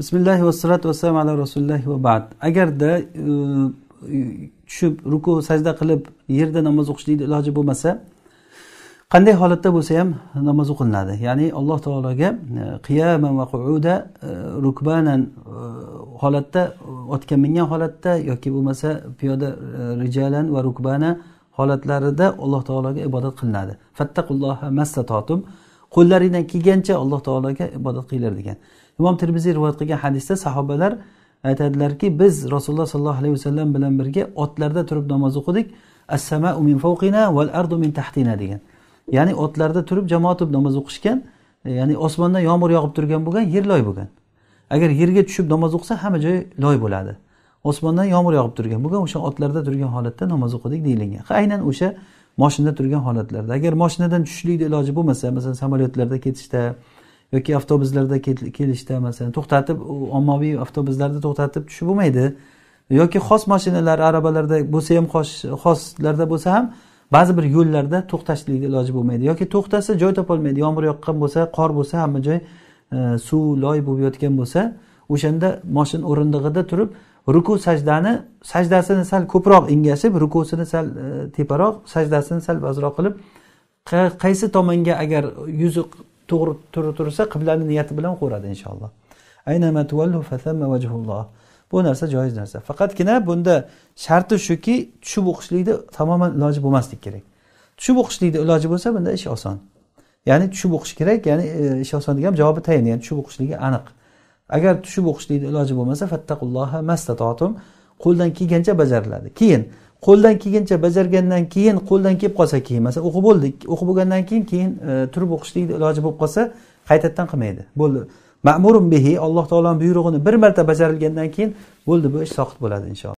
bismillahi vassalatu vassalam ala rasulillohi va bad agarda e, tushib ruku sajda qilib yerda namoz o'qishlikni iloji bo'lmasa qanday holatda bo'lsa ham namoz o'qilinadi ya'ni alloh taologa e, qiyaman va quuda e, rukbanan holatda otga mingan holatda yoki bo'lmasa piyoda rijalan va rukbana holatlarida alloh taologa ibodat qilinadi fattaqulloha massatotum qo'llaringdan kelgancha alloh taologa ibodat qilinglar degan imom termiziy rivoyat qilgan hadisda sahobalar aytadilarki biz rasululloh sollallohu alayhi vasallam bilan birga otlarda turib namoz o'qidik assama min fawqina val ardu min tahtina degan ya'ni otlarda turib jamoat bo'lib namoz o'qishgan e, ya'ni osmondan yomg'ir yog'ib turgan bo'lgan yer loy bo'lgan agar yerga tushib namoz o'qisa hamma joy loy bo'ladi osmondan yomg'ir yog'ib turgan bo'lgan o'sha otlarda turgan holatda namoz o'qidik deyilgan aynan o'sha moshinada turgan holatlarda agar moshinadan tushishlikni iloji bo'lmasa masalan samolyotlarda ketishda yoki avtobuslarda kelishda masalan to'xtatib ommaviy avtobuslarda to'xtatib tushib bo'lmaydi yoki xos mashinalar arabalarda bo'lsa ham xoslarda bo'lsa ham ba'zi bir yo'llarda to'xtashlikni iloji bo'lmaydi yoki to'xtasa joy topolmaydi yomg'ir yoqqan bo'lsa qor bo'lsa hamma joy e, suv loy bo'lib yotgan bo'lsa o'shanda moshin o'rindig'ida turib ruku sajdani sajdasini sal ko'proq engashib rukusini sal e, teparoq sajdasini sal pastroq qilib qaysi tomonga agar yuzi to'g'ri turi tursa qiblani niyati bilan o'qiveradi inshaalloh bu narsa joiz narsa faqatgina bunda sharti shuki tushib o'qishlikni tamoman iloji bo'lmasligi kerak tushib o'qishlikni iloji bo'lsa bunda ish oson ya'ni tushib o'qish kerak ya'ni e, ish oson degan javobi tayin ya'ni tushib o'qishligi aniq agar tushib o'qishlikni iloji bo'lmasa fattaqulloha mastatotum qo'ldan kelgancha bajariladi keyin qo'ldan kelgancha bajargandan keyin qo'ldan kelib qolsa keyin masalan o'qib bo'ldik o'qib bo'lgandan keyin keyin e, turib o'qishlikni iloji bo'lib qolsa qaytadan qilmaydi bo'ldi ma'murun bihi alloh taoloni buyrug'ini bir marta bajarilgandan keyin bo'ldi bu ish soqit bo'ladi inshaalloh